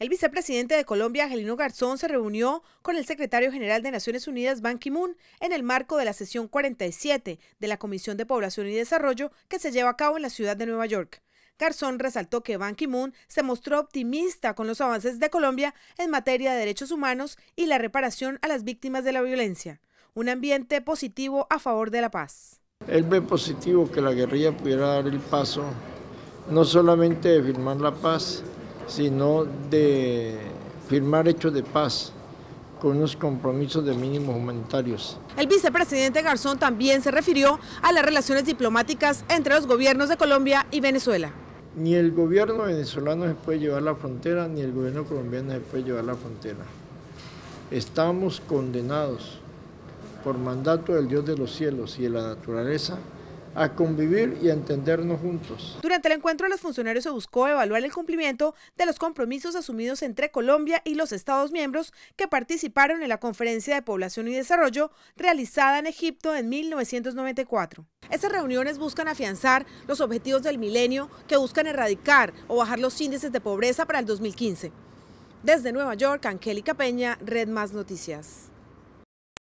El vicepresidente de Colombia, Angelino Garzón, se reunió con el secretario general de Naciones Unidas, Ban Ki-moon, en el marco de la sesión 47 de la Comisión de Población y Desarrollo que se lleva a cabo en la ciudad de Nueva York. Garzón resaltó que Ban Ki-moon se mostró optimista con los avances de Colombia en materia de derechos humanos y la reparación a las víctimas de la violencia. Un ambiente positivo a favor de la paz. Él ve positivo que la guerrilla pudiera dar el paso no solamente de firmar la paz, sino de firmar hechos de paz con unos compromisos de mínimos humanitarios. El vicepresidente Garzón también se refirió a las relaciones diplomáticas entre los gobiernos de Colombia y Venezuela. Ni el gobierno venezolano se puede llevar la frontera, ni el gobierno colombiano se puede llevar la frontera. Estamos condenados por mandato del Dios de los cielos y de la naturaleza a convivir y a entendernos juntos. Durante el encuentro, los funcionarios se buscó evaluar el cumplimiento de los compromisos asumidos entre Colombia y los Estados miembros que participaron en la Conferencia de Población y Desarrollo realizada en Egipto en 1994. Estas reuniones buscan afianzar los objetivos del milenio que buscan erradicar o bajar los índices de pobreza para el 2015. Desde Nueva York, Angélica Peña, Red Más Noticias.